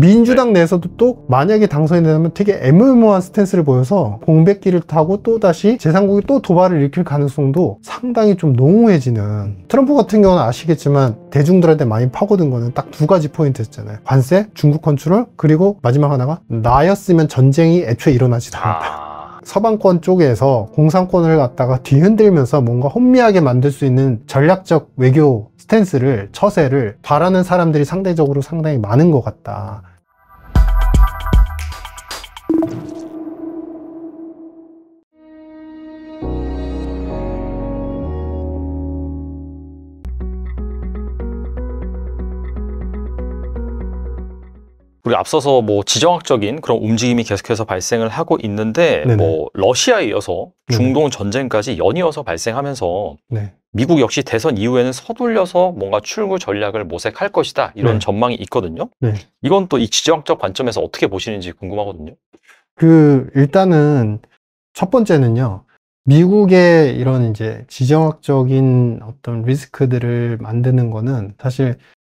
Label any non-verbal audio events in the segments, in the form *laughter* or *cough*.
민주당 내에서도 또 만약에 당선이 되면 되게 애매모호한 스탠스를 보여서 공백기를 타고 또다시 재상국이 또 도발을 일으킬 가능성도 상당히 좀 농후해지는 트럼프 같은 경우는 아시겠지만 대중들한테 많이 파고든 거는 딱 두 가지 포인트였잖아요 관세, 중국 컨트롤 그리고 마지막 하나가 나였으면 전쟁이 애초에 일어나지도 않았다 아. 서방권 쪽에서 공산권을 갖다가 뒤흔들면서 뭔가 혼미하게 만들 수 있는 전략적 외교 스탠스를 처세를 바라는 사람들이 상대적으로 상당히 많은 것 같다 우리 앞서서 뭐 지정학적인 그런 움직임이 계속해서 발생을 하고 있는데 네네. 뭐 러시아에 이어서 중동 전쟁까지 연이어서 발생하면서 네. 미국 역시 대선 이후에는 서둘려서 뭔가 출구 전략을 모색할 것이다 이런 네. 전망이 있거든요. 네. 이건 또 이 지정학적 관점에서 어떻게 보시는지 궁금하거든요. 그 일단은 첫 번째는요. 미국의 이런 이제 지정학적인 어떤 리스크들을 만드는 거는 사실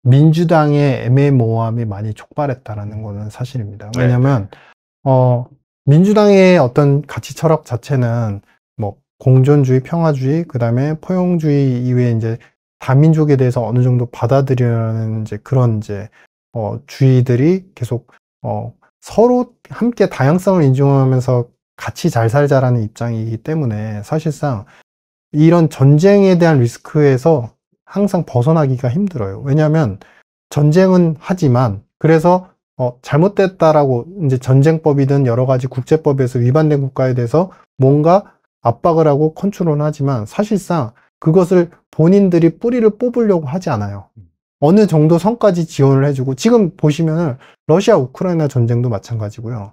민주당의 애매모호함이 많이 촉발했다라는 거는 사실입니다. 네, 왜냐하면 네. 어, 민주당의 어떤 가치 철학 자체는 뭐 공존주의, 평화주의, 그다음에 포용주의 이외에 이제 다민족에 대해서 어느 정도 받아들이는 이제 그런 이제 어, 주의들이 계속 어, 서로 함께 다양성을 인정하면서 같이 잘 살자라는 입장이기 때문에 사실상 이런 전쟁에 대한 리스크에서 항상 벗어나기가 힘들어요. 왜냐하면 전쟁은 하지만 그래서 어, 잘못됐다라고 이제 전쟁법이든 여러 가지 국제법에서 위반된 국가에 대해서 뭔가 압박을 하고 컨트롤은 하지만 사실상 그것을 본인들이 뿌리를 뽑으려고 하지 않아요. 어느 정도 선까지 지원을 해주고 지금 보시면은 러시아 우크라이나 전쟁도 마찬가지고요.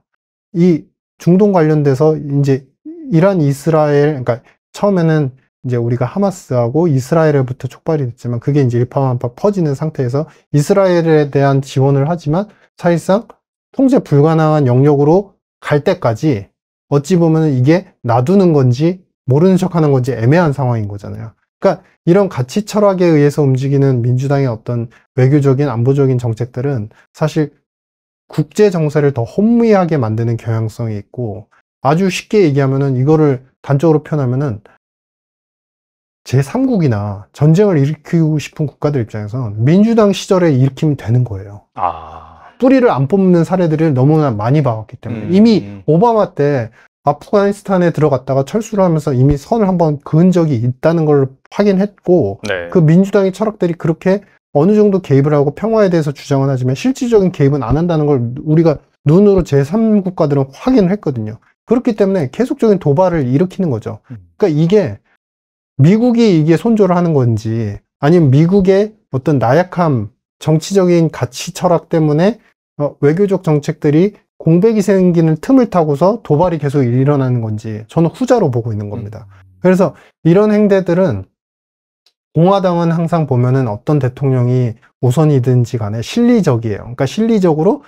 이 중동 관련돼서 이제 이란 이스라엘 그러니까 처음에는 이제 우리가 하마스하고 이스라엘에부터 촉발이 됐지만 그게 이제 일파만파 퍼지는 상태에서 이스라엘에 대한 지원을 하지만 사실상 통제 불가능한 영역으로 갈 때까지 어찌 보면 이게 놔두는 건지 모르는 척하는 건지 애매한 상황인 거잖아요. 그러니까 이런 가치 철학에 의해서 움직이는 민주당의 어떤 외교적인 안보적인 정책들은 사실 국제 정세를 더 혼미하게 만드는 경향성이 있고 아주 쉽게 얘기하면은 이거를 단적으로 표현하면은 제3국이나 전쟁을 일으키고 싶은 국가들 입장에선 민주당 시절에 일으키면 되는 거예요. 아. 뿌리를 안 뽑는 사례들을 너무나 많이 봐왔기 때문에 음. 이미 음. 오바마 때 아프가니스탄에 들어갔다가 철수를 하면서 이미 선을 한번 그은 적이 있다는 걸 확인했고 네. 그 민주당의 철학들이 그렇게 어느 정도 개입을 하고 평화에 대해서 주장은 하지만 실질적인 개입은 안 한다는 걸 우리가 눈으로 제3국가들은 확인을 했거든요. 그렇기 때문에 계속적인 도발을 일으키는 거죠. 음. 그러니까 이게 미국이 이게 손조를 하는 건지 아니면 미국의 어떤 나약함 정치적인 가치 철학 때문에 어, 외교적 정책들이 공백이 생기는 틈을 타고서 도발이 계속 일어나는 건지 저는 후자로 보고 있는 겁니다. 음. 그래서 이런 행대들은 공화당은 항상 보면은 어떤 대통령이 우선이든지 간에 실리적이에요. 그러니까 실리적으로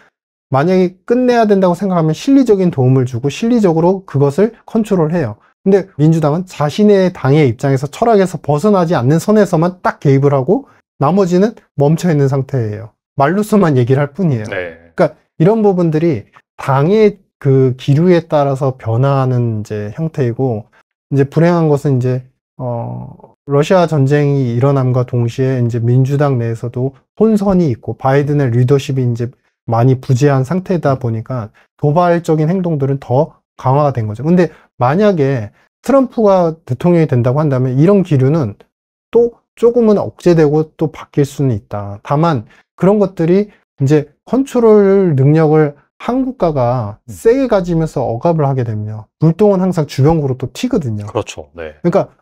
만약에 끝내야 된다고 생각하면 실리적인 도움을 주고 실리적으로 그것을 컨트롤해요. 근데 민주당은 자신의 당의 입장에서 철학에서 벗어나지 않는 선에서만 딱 개입을 하고 나머지는 멈춰 있는 상태예요. 말로서만 *laughs* 얘기를 할 뿐이에요. 네. 그러니까 이런 부분들이 당의 그 기류에 따라서 변화하는 이제 형태이고 이제 불행한 것은 이제 어 러시아 전쟁이 일어남과 동시에 이제 민주당 내에서도 혼선이 있고 바이든의 리더십이 이제 많이 부재한 상태다 보니까 도발적인 행동들은 더 강화가 된 거죠. 근데 만약에 트럼프가 대통령이 된다고 한다면 이런 기류는 또 조금은 억제되고 또 바뀔 수는 있다. 다만 그런 것들이 이제 컨트롤 능력을 한국가가 음. 세게 가지면서 억압을 하게 되면요. 물동은 항상 주변국으로 또 튀거든요. 그렇죠. 네. 그러니까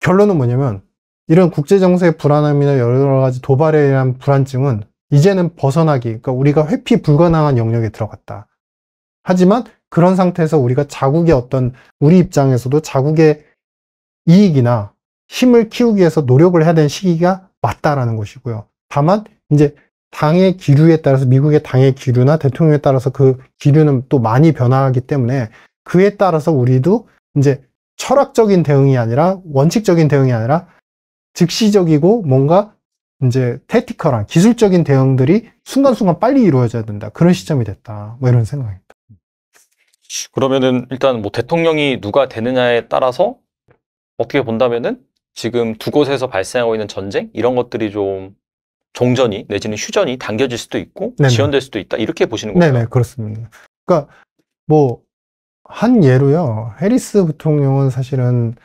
결론은 뭐냐면 이런 국제정세의 불안함이나 여러 가지 도발에 대한 불안증은 이제는 벗어나기, 그러니까 우리가 회피 불가능한 영역에 들어갔다. 하지만 그런 상태에서 우리가 자국의 어떤 우리 입장에서도 자국의 이익이나 힘을 키우기 위해서 노력을 해야 되는 시기가 맞다라는 것이고요. 다만 이제 당의 기류에 따라서 미국의 당의 기류나 대통령에 따라서 그 기류는 또 많이 변화하기 때문에 그에 따라서 우리도 이제 철학적인 대응이 아니라 원칙적인 대응이 아니라 즉시적이고 뭔가 이제 테티컬한 기술적인 대응들이 순간순간 빨리 이루어져야 된다. 그런 시점이 됐다. 뭐 이런 생각이 그러면은 일단 뭐 대통령이 누가 되느냐에 따라서 어떻게 본다면은 지금 두 곳에서 발생하고 있는 전쟁 이런 것들이 좀 종전이 내지는 휴전이 당겨질 수도 있고 네네. 지연될 수도 있다 이렇게 보시는 거죠. 네네 그렇습니다. 그러니까 뭐 한 예로요 해리스 부통령은 사실은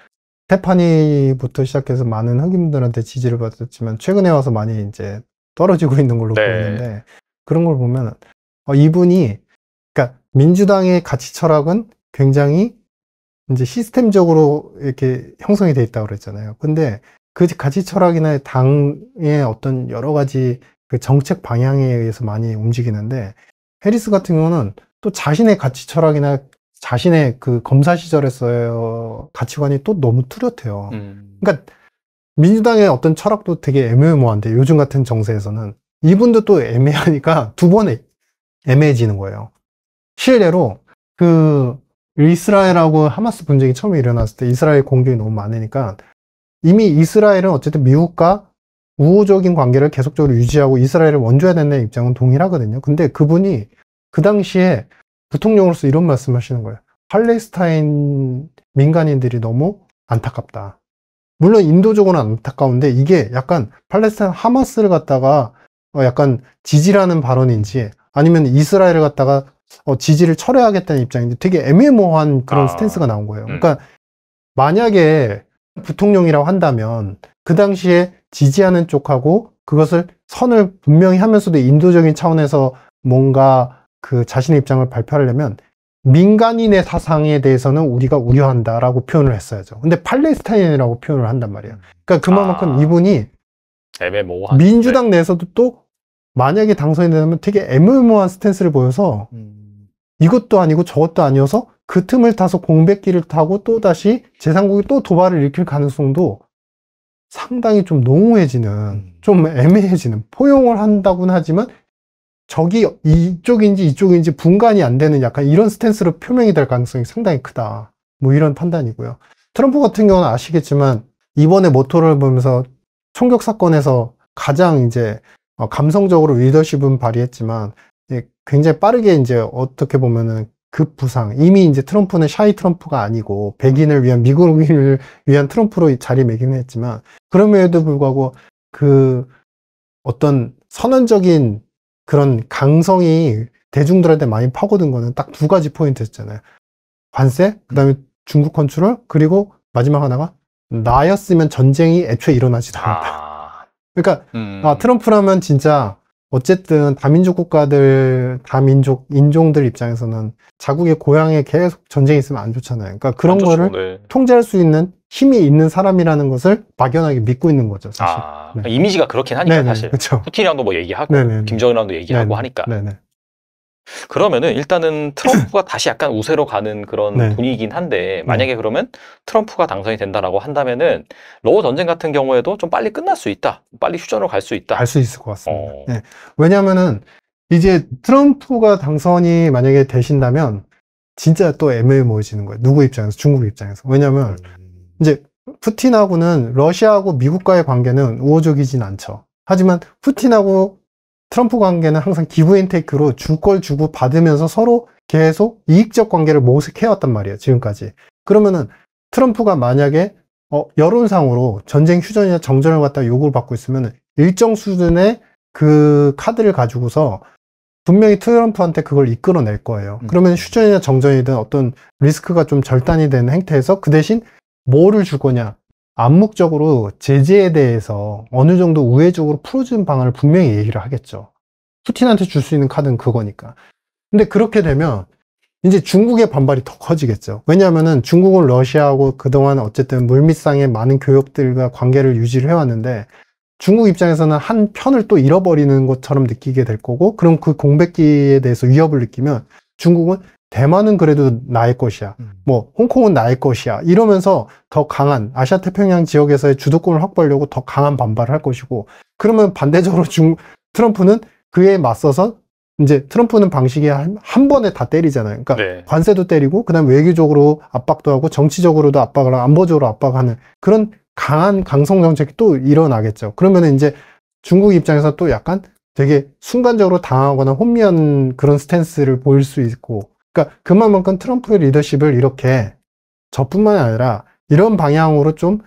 스테파니부터 시작해서 많은 흑인들한테 지지를 받았지만 최근에 와서 많이 이제 떨어지고 있는 걸로 네. 보이는데 그런 걸 보면 어, 이분이 민주당의 가치 철학은 굉장히 이제 시스템적으로 이렇게 형성이 돼 있다고 그랬잖아요. 근데 그 가치 철학이나 당의 어떤 여러 가지 그 정책 방향에 의해서 많이 움직이는데 해리스 같은 경우는 또 자신의 가치 철학이나 자신의 그 검사 시절에서의 가치관이 또 너무 뚜렷해요. 음. 그러니까 민주당의 어떤 철학도 되게 애매모호한데 요즘 같은 정세에서는 이분도 또 애매하니까 두 번에 애매해지는 거예요. 실례로 그 이스라엘하고 하마스 분쟁이 처음에 일어났을 때 이스라엘 공격이 너무 많으니까 이미 이스라엘은 어쨌든 미국과 우호적인 관계를 계속적으로 유지하고 이스라엘을 원조해야 된다는 입장은 동일하거든요. 근데 그분이 그 당시에 부통령으로서 이런 말씀 을 하시는 거예요. 팔레스타인 민간인들이 너무 안타깝다. 물론 인도적으로는 안타까운데 이게 약간 팔레스타인 하마스를 갖다가 어 약간 지지라는 발언인지 아니면 이스라엘을 갖다가 어, 지지를 철회하겠다는 입장인데 되게 애매모호한 그런 아. 스탠스가 나온 거예요. 음. 그러니까 만약에 부통령이라고 한다면 그 당시에 지지하는 쪽하고 그것을 선을 분명히 하면서도 인도적인 차원에서 뭔가 그 자신의 입장을 발표하려면 민간인의 사상에 대해서는 우리가 우려한다라고 표현을 했어야죠. 근데 팔레스타인이라고 표현을 한단 말이에요. 그러니까 그만큼 아. 이분이 애매모호한 민주당 네. 내에서도 또 만약에 당선이 되면 되게 애매모호한 스탠스를 보여서 음. 이것도 아니고 저것도 아니어서 그 틈을 타서 공백기를 타고 또다시 재상국이 또 도발을 일으킬 가능성도 상당히 좀 농후해지는 음. 좀 애매해지는 포용을 한다고는 하지만 저기 이쪽인지 이쪽인지 분간이 안 되는 약간 이런 스탠스로 표명이 될 가능성이 상당히 크다 뭐 이런 판단이고요 트럼프 같은 경우는 아시겠지만 이번에 모토를 보면서 총격 사건에서 가장 이제 어, 감성적으로 리더십은 발휘했지만 굉장히 빠르게 이제 어떻게 보면은 급부상. 이미 이제 트럼프는 샤이 트럼프가 아니고 백인을 위한 미국인을 위한 트럼프로 자리매김을 했지만 그럼에도 불구하고 그 어떤 선언적인 그런 강성이 대중들한테 많이 파고든 거는 딱 두 가지 포인트였잖아요. 관세, 그다음에 중국 컨트롤, 그리고 마지막 하나가 나였으면 전쟁이 애초에 일어나지도 않았다. 아... 그러니까 음... 아, 트럼프라면 진짜 어쨌든 다민족 국가들, 다민족 인종들 입장에서는 자국의 고향에 계속 전쟁이 있으면 안 좋잖아요. 그러니까 그런 좋죠, 거를 네. 통제할 수 있는 힘이 있는 사람이라는 것을 막연하게 믿고 있는 거죠. 사실. 아, 네. 이미지가 그렇긴 하니까 네네, 사실. 그렇죠. 푸틴이랑도 뭐 얘기하고 네네, 김정은이랑도 얘기하고 네네, 하니까. 그러면은 일단은 트럼프가 *clears throat* 다시 약간 우세로 가는 그런 네. 분위기긴 한데 네. 만약에 네. 그러면 트럼프가 당선이 된다라고 한다면은 러우 전쟁 같은 경우에도 좀 빨리 끝날 수 있다, 빨리 휴전으로 갈 수 있다. 갈 수 있을 것 같습니다. 어... 네. 왜냐면은 이제 트럼프가 당선이 만약에 되신다면 진짜 또 애매모호해지는 거예요. 누구 입장에서 중국 입장에서 왜냐면 음... 이제 푸틴하고는 러시아하고 미국과의 관계는 우호적이진 않죠. 하지만 푸틴하고 트럼프 관계는 항상 기부 앤테이크로 주걸 주고 받으면서 서로 계속 이익적 관계를 모색해왔단 말이에요. 지금까지. 그러면은 트럼프가 만약에 어, 여론상으로 전쟁 휴전이나 정전을 갖다 요구를 받고 있으면 일정 수준의 그 카드를 가지고서 분명히 트럼프한테 그걸 이끌어낼 거예요. 음. 그러면 휴전이나 정전이든 어떤 리스크가 좀 절단이 된 행태에서 그 대신 뭐를 줄 거냐 암묵적으로 제재에 대해서 어느 정도 우회적으로 풀어주는 방안을 분명히 얘기를 하겠죠. 푸틴한테 줄 수 있는 카드는 그거니까. 근데 그렇게 되면 이제 중국의 반발이 더 커지겠죠. 왜냐하면 중국은 러시아하고 그동안 어쨌든 물밑상의 많은 교역들과 관계를 유지를 해왔는데 중국 입장에서는 한 편을 또 잃어버리는 것처럼 느끼게 될 거고 그럼 그 공백기에 대해서 위협을 느끼면 중국은 대만은 그래도 나의 것이야. 음. 뭐 홍콩은 나의 것이야. 이러면서 더 강한 아시아 태평양 지역에서의 주도권을 확보하려고 더 강한 반발을 할 것이고 그러면 반대적으로 중 트럼프는 그에 맞서서 이제 트럼프는 방식이 한, 한 번에 다 때리잖아요. 그러니까 네. 관세도 때리고 그다음 외교적으로 압박도 하고 정치적으로도 압박을 하고 안보적으로 압박하는 그런 강한 강성 정책이 또 일어나겠죠. 그러면 이제 중국 입장에서 또 약간 되게 순간적으로 당하거나 혼미한 그런 스탠스를 보일 수 있고 그러니까 그만큼 트럼프의 리더십을 이렇게 저뿐만 아니라 이런 방향으로 좀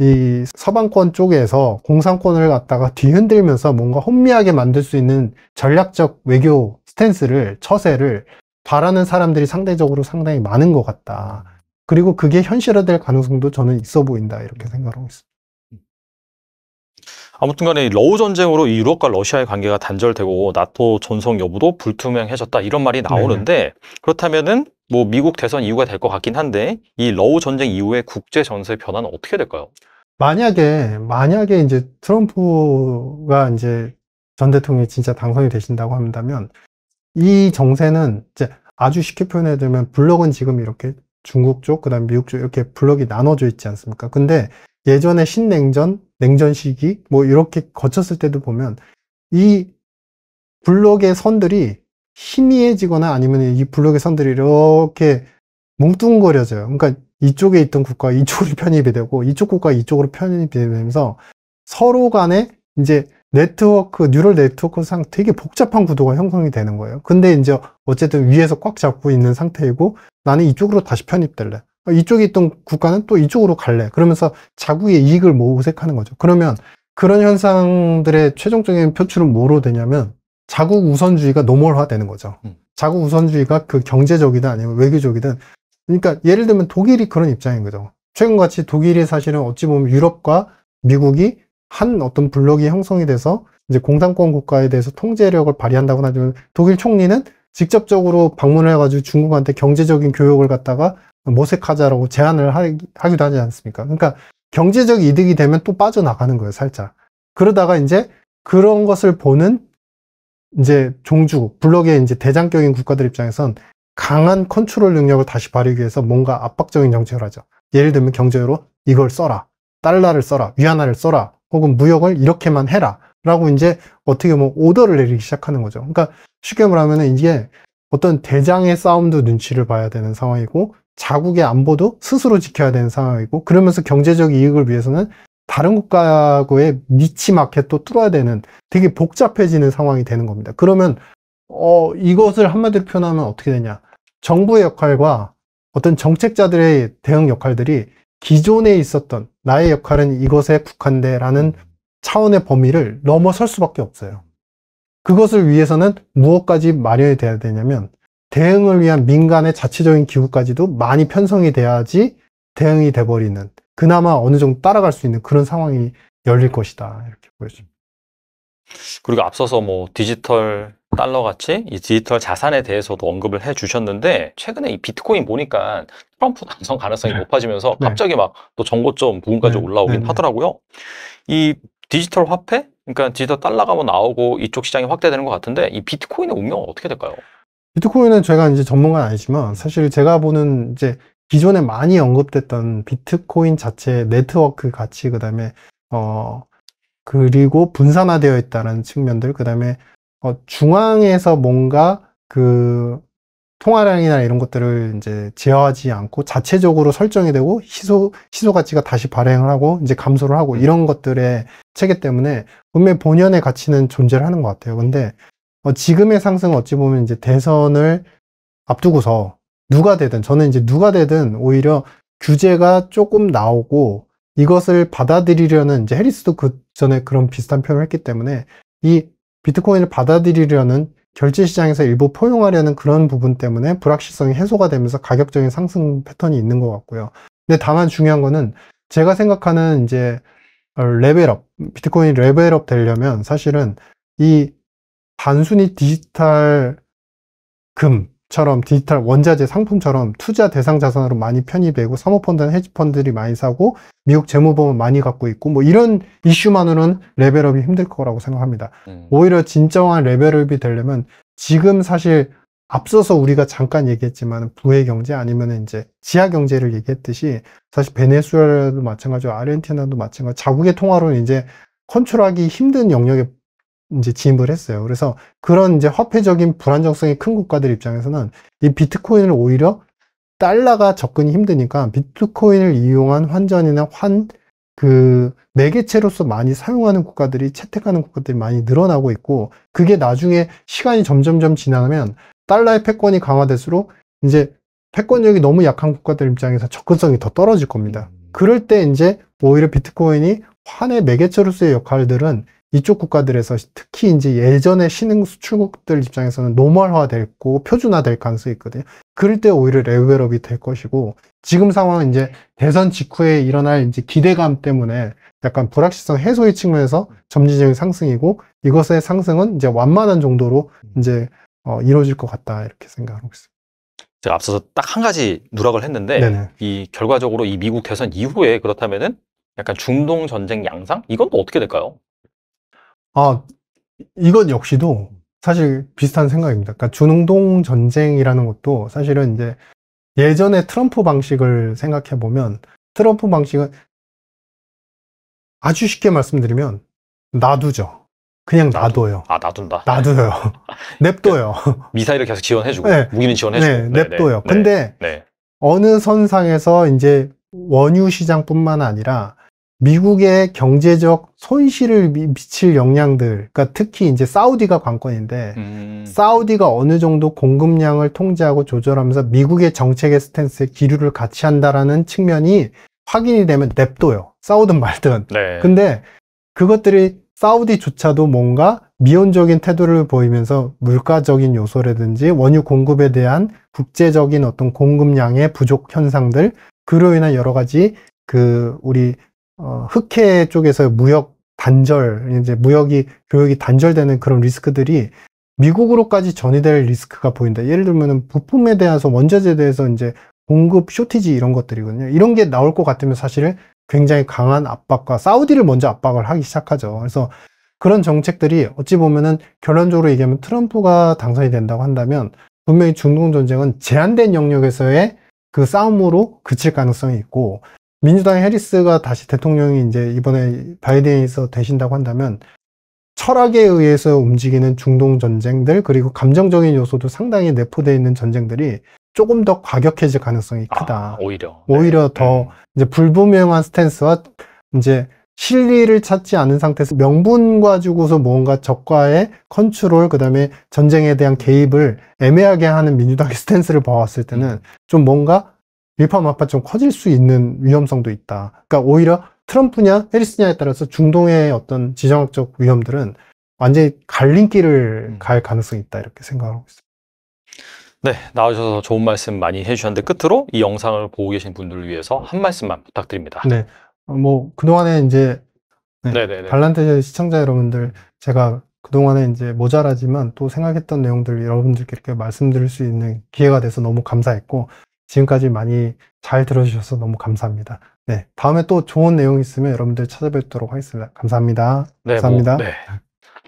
이 서방권 쪽에서 공산권을 갖다가 뒤흔들면서 뭔가 혼미하게 만들 수 있는 전략적 외교 스탠스를 처세를 바라는 사람들이 상대적으로 상당히 많은 것 같다. 그리고 그게 현실화될 가능성도 저는 있어 보인다 이렇게 생각하고 있습니다. 아무튼간에 러우 전쟁으로 이 유럽과 러시아의 관계가 단절되고 나토 전성 여부도 불투명해졌다 이런 말이 나오는데 네. 그렇다면은 뭐 미국 대선 이유가 될 것 같긴 한데 이 러우 전쟁 이후에 국제 전세 변화는 어떻게 될까요? 만약에 만약에 이제 트럼프가 이제 전 대통령이 진짜 당선이 되신다고 한다면 이 정세는 이제 아주 쉽게 표현해 드리면 블록은 지금 이렇게 중국 쪽, 그다음 미국 쪽 이렇게 블록이 나눠져 있지 않습니까? 근데 예전에 신냉전 냉전 시기 뭐 이렇게 거쳤을 때도 보면 이 블록의 선들이 희미해지거나 아니면 이 블록의 선들이 이렇게 뭉뚱거려져요. 그러니까 이쪽에 있던 국가 *laughs* 이쪽으로 편입이 되고 이쪽 국가 이쪽으로 편입이 되면서 서로 간에 이제 네트워크, 뉴럴 네트워크상 되게 복잡한 구도가 형성이 되는 거예요. 근데 이제 어쨌든 위에서 꽉 잡고 있는 상태이고 나는 이쪽으로 다시 편입될래. 이쪽에 있던 국가는 또 이쪽으로 갈래. 그러면서 자국의 이익을 모색하는 거죠. 그러면 그런 현상들의 최종적인 표출은 뭐로 되냐면 자국 우선주의가 노멀화되는 거죠. 음. 자국 우선주의가 그 경제적이든 아니면 외교적이든 그러니까 예를 들면 독일이 그런 입장인 거죠. 최근같이 독일이 사실은 어찌 보면 유럽과 미국이 한 어떤 블록이 형성이 돼서 이제 공산권 국가에 대해서 통제력을 발휘한다고 하지만 독일 총리는 직접적으로 방문을 해가지고 중국한테 경제적인 교역을 갖다가 모색하자라고 제안을 하기도 하지 않습니까? 그러니까 경제적 이득이 되면 또 빠져나가는 거예요, 살짝. 그러다가 이제 그런 것을 보는 이제 종주 블록의 이제 대장격인 국가들 입장에선 강한 컨트롤 능력을 다시 발휘하기 위해서 뭔가 압박적인 정책을 하죠. 예를 들면 경제로 이걸 써라. 달러를 써라. 위안화를 써라. 혹은 무역을 이렇게만 해라. 라고 이제 어떻게 보면 오더를 내리기 시작하는 거죠. 그러니까 쉽게 말하면 이게 어떤 대장의 싸움도 눈치를 봐야 되는 상황이고 자국의 안보도 스스로 지켜야 되는 상황이고 그러면서 경제적 이익을 위해서는 다른 국가하고의 니치 마켓도 뚫어야 되는 되게 복잡해지는 상황이 되는 겁니다. 그러면 어, 이것을 한마디로 표현하면 어떻게 되냐? 정부의 역할과 어떤 정책자들의 대응 역할들이 기존에 있었던 나의 역할은 이것에 국한대라는 차원의 범위를 넘어설 수밖에 없어요. 그것을 위해서는 무엇까지 마련이 돼야 되냐면 대응을 위한 민간의 자체적인 기구까지도 많이 편성이 돼야지 대응이 돼버리는 그나마 어느 정도 따라갈 수 있는 그런 상황이 열릴 것이다 이렇게 보여집니다. 그리고 앞서서 뭐 디지털 달러 같이 이 디지털 자산에 대해서도 언급을 해 주셨는데 최근에 이 비트코인 보니까 트럼프 당선 가능성이 네. 높아지면서 네. 갑자기 막 또 정고점 부분까지 네. 올라오긴 네. 하더라고요. 이 디지털 화폐 그러니까 디지털 달러가 뭐 나오고 이쪽 시장이 확대되는 것 같은데 이 비트코인의 운명은 어떻게 될까요? 비트코인은 제가 이제 전문가는 아니지만 사실 제가 보는 이제 기존에 많이 언급됐던 비트코인 자체의 네트워크 가치 그다음에 어 그리고 분산화되어 있다는 측면들 그다음에 어 중앙에서 뭔가 그 통화량이나 이런 것들을 이제 제어하지 않고 자체적으로 설정이 되고 시소 희소 가치가 다시 발행을 하고 이제 감소를 하고 음. 이런 것들의 체계 때문에 분명 히 본연의 가치는 존재를 하는 것 같아요. 근데 어, 지금의 상승은 어찌 보면 이제 대선을 앞두고서 누가 되든 저는 이제 누가 되든 오히려 규제가 조금 나오고 이것을 받아들이려는 이제 해리스도 그 전에 그런 비슷한 표현을 했기 때문에 이 비트코인을 받아들이려는 결제 시장에서 일부 포용하려는 그런 부분 때문에 불확실성이 해소가 되면서 가격적인 상승 패턴이 있는 것 같고요. 근데 다만 중요한 거는 제가 생각하는 이제 어, 레벨업, 비트코인이 레벨업 되려면 사실은 이 단순히 디지털 금처럼 디지털 원자재 상품처럼 투자 대상 자산으로 많이 편입되고 사모펀드나 헤지펀드들이 많이 사고 미국 재무범은 많이 갖고 있고 뭐 이런 이슈만으로는 레벨업이 힘들 거라고 생각합니다. 음. 오히려 진정한 레벨업이 되려면 지금 사실 앞서서 우리가 잠깐 얘기했지만 부의 경제 아니면 이제 지하 경제를 얘기했듯이 사실 베네수엘도 마찬가지고 아르헨티나도 마찬가지고 자국의 통화로는 이제 컨트롤하기 힘든 영역에 이제 진입을 했어요. 그래서 그런 이제 화폐적인 불안정성이 큰 국가들 입장에서는 이 비트코인을 오히려 달러가 접근이 힘드니까 비트코인을 이용한 환전이나 환 그 매개체로서 많이 사용하는 국가들이 채택하는 국가들이 많이 늘어나고 있고 그게 나중에 시간이 점점점 지나면 달러의 패권이 강화될수록 이제 패권력이 너무 약한 국가들 입장에서 접근성이 더 떨어질 겁니다. 음. 그럴 때 이제 오히려 비트코인이 환의 매개체로서의 역할들은 이쪽 국가들에서 특히 이제 예전에 신흥 수출국들 입장에서는 노멀화됐고 표준화될 가능성이 있거든요. 그럴 때 오히려 레벨업이 될 것이고 지금 상황은 이제 대선 직후에 일어날 이제 기대감 때문에 약간 불확실성 해소의 측면에서 점진적인 상승이고 이것의 상승은 이제 완만한 정도로 이제 어, 이루어질 것 같다 이렇게 생각하고 있습니다. 제가 앞서서 딱 한 가지 누락을 했는데 네네. 이 결과적으로 이 미국 대선 이후에 그렇다면은 약간 중동 전쟁 양상 이건 또 어떻게 될까요? 아, 이건 역시도 사실 비슷한 생각입니다. 그러니까 준웅동 전쟁이라는 것도 사실은 이제 예전에 트럼프 방식을 생각해 보면 트럼프 방식은 아주 쉽게 말씀드리면 놔두죠. 그냥 놔둬요. 아 놔둔다. 놔둬요. *laughs* *laughs* 냅둬요. 그 미사일을 계속 지원해주고 네. 무기는 지원해주고. 네, 네, 네 냅둬요. 네, 근데 네. 어느 선상에서 이제 원유 시장뿐만 아니라 미국의 경제적 손실을 미칠 영향들, 그러니까 특히 이제 사우디가 관건인데 음. 사우디가 어느 정도 공급량을 통제하고 조절하면서 미국의 정책의 스탠스에 기류를 같이 한다라는 측면이 확인이 되면 냅둬요. 싸우든 말든. 네. 근데 그것들이 사우디조차도 뭔가 미온적인 태도를 보이면서 물가적인 요소라든지 원유 공급에 대한 국제적인 어떤 공급량의 부족 현상들, 그로 인한 여러 가지 그 우리 어, 흑해 쪽에서 무역 단절, 이제 무역이, 교역이 단절되는 그런 리스크들이 미국으로까지 전이될 리스크가 보인다. 예를 들면 부품에 대해서, 원자재에 대해서 이제 공급 쇼티지 이런 것들이거든요. 이런 게 나올 것 같으면 사실은 굉장히 강한 압박과 사우디를 먼저 압박을 하기 시작하죠. 그래서 그런 정책들이 어찌 보면은 결론적으로 얘기하면 트럼프가 당선이 된다고 한다면 분명히 중동 전쟁은 제한된 영역에서의 그 싸움으로 그칠 가능성이 있고 민주당 해리스가 다시 대통령이 이제 이번에 바이든에서 되신다고 한다면 철학에 의해서 움직이는 중동 전쟁들 그리고 감정적인 요소도 상당히 내포되어 있는 전쟁들이 조금 더 과격해질 가능성이 아, 크다. 아, 오히려 오히려 네. 더 음. 이제 불분명한 스탠스와 이제 실리를 찾지 않은 상태에서 명분 가지고서 뭔가 적과의 컨트롤 그다음에 전쟁에 대한 개입을 애매하게 하는 민주당의 *laughs* 스탠스를 봐왔을 때는 음. 좀 뭔가 일파만파 좀 커질 수 있는 위험성도 있다. 그러니까 오히려 트럼프냐 해리스냐에 따라서 중동의 어떤 지정학적 위험들은 완전히 갈림길을 음. 갈 가능성이 있다 이렇게 생각하고 있습니다. 네, 나오셔서 좋은 말씀 많이 해주셨는데 끝으로 이 영상을 보고 계신 분들을 위해서 한 말씀만 부탁드립니다. 네, 뭐 그동안에 이제 네, 발란트 시청자 여러분들 제가 그동안에 이제 모자라지만 또 생각했던 내용들 여러분들께 이렇게 말씀드릴 수 있는 기회가 돼서 너무 감사했고 지금까지 많이 잘 들어주셔서 너무 감사합니다. 네, 다음에 또 좋은 내용 있으면 여러분들 찾아뵙도록 하겠습니다. 감사합니다. 네, 뭐, 감사합니다. 뭐, 네.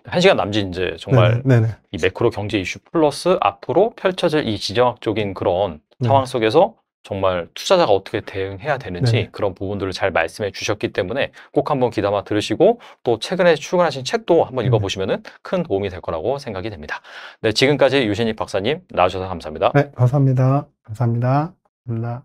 한 시간 남짓 이제 정말 네네, 네네. 네. 이 매크로 경제 이슈 플러스 앞으로 펼쳐질 이 지정학적인 그런 네. 상황 속에서 정말 투자자가 어떻게 대응해야 되는지 네네. 그런 부분들을 잘 말씀해 주셨기 때문에 꼭 한번 귀담아 들으시고 또 최근에 출근하신 책도 한번 네. 읽어보시면 큰 도움이 될 거라고 생각이 됩니다. 네, 지금까지 유신입 박사님 나와주셔서 감사합니다. 네, 감사합니다. 감사합니다. 감사합니다.